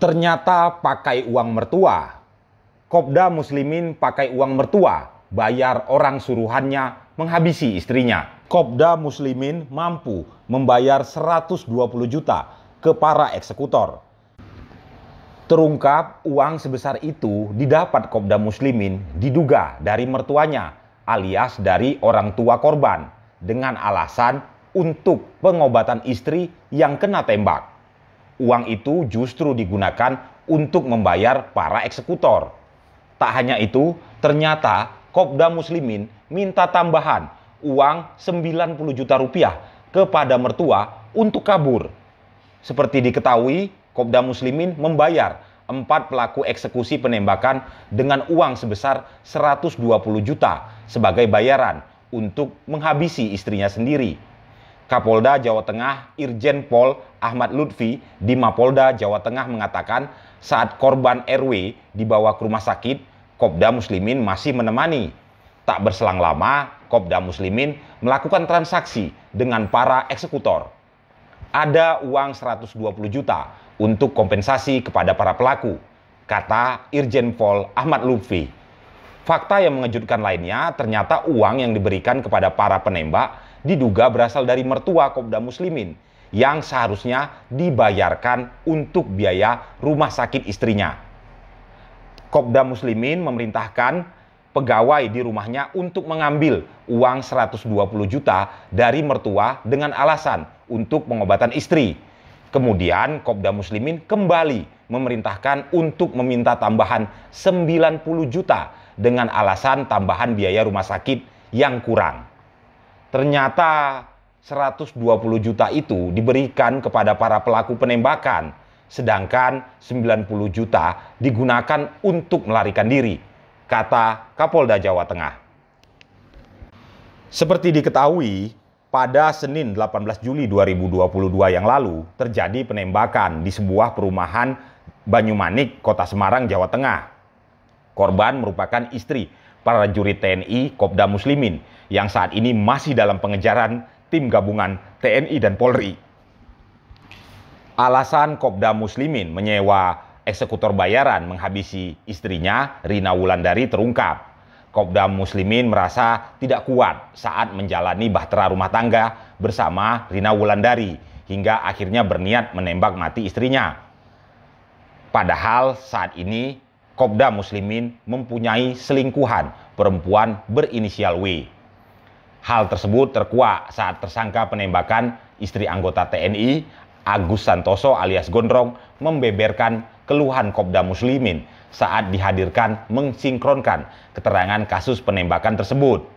Ternyata pakai uang mertua. Kopda muslimin pakai uang mertua, bayar orang suruhannya menghabisi istrinya. Kopda muslimin mampu membayar 120 juta ke para eksekutor. Terungkap uang sebesar itu didapat Kopda muslimin diduga dari mertuanya alias dari orang tua korban dengan alasan untuk pengobatan istri yang kena tembak uang itu justru digunakan untuk membayar para eksekutor. Tak hanya itu, ternyata Kopda Muslimin minta tambahan uang 90 juta rupiah kepada mertua untuk kabur. Seperti diketahui, Kopda Muslimin membayar empat pelaku eksekusi penembakan dengan uang sebesar 120 juta sebagai bayaran untuk menghabisi istrinya sendiri. Kapolda Jawa Tengah Irjen Pol Ahmad Lutfi di Mapolda Jawa Tengah mengatakan saat korban RW dibawa ke rumah sakit, Kopda Muslimin masih menemani. Tak berselang lama, Kopda Muslimin melakukan transaksi dengan para eksekutor. Ada uang 120 juta untuk kompensasi kepada para pelaku, kata Irjen Pol Ahmad Lutfi. Fakta yang mengejutkan lainnya, ternyata uang yang diberikan kepada para penembak diduga berasal dari mertua Kopda Muslimin yang seharusnya dibayarkan untuk biaya rumah sakit istrinya. Kopda Muslimin memerintahkan pegawai di rumahnya untuk mengambil uang 120 juta dari mertua dengan alasan untuk pengobatan istri. Kemudian Kopda Muslimin kembali memerintahkan untuk meminta tambahan 90 juta dengan alasan tambahan biaya rumah sakit yang kurang. Ternyata 120 juta itu diberikan kepada para pelaku penembakan, sedangkan 90 juta digunakan untuk melarikan diri, kata Kapolda Jawa Tengah. Seperti diketahui, pada Senin 18 Juli 2022 yang lalu terjadi penembakan di sebuah perumahan Banyumanik, Kota Semarang, Jawa Tengah. Korban merupakan istri para juri TNI Kopda Muslimin yang saat ini masih dalam pengejaran tim gabungan TNI dan Polri. Alasan Kopda Muslimin menyewa eksekutor bayaran menghabisi istrinya Rina Wulandari terungkap. Kopda Muslimin merasa tidak kuat saat menjalani bahtera rumah tangga bersama Rina Wulandari hingga akhirnya berniat menembak mati istrinya. Padahal saat ini Kopda Muslimin mempunyai selingkuhan perempuan berinisial W. Hal tersebut terkuak saat tersangka penembakan istri anggota TNI Agus Santoso alias Gondrong membeberkan keluhan Kopda Muslimin saat dihadirkan mensinkronkan keterangan kasus penembakan tersebut.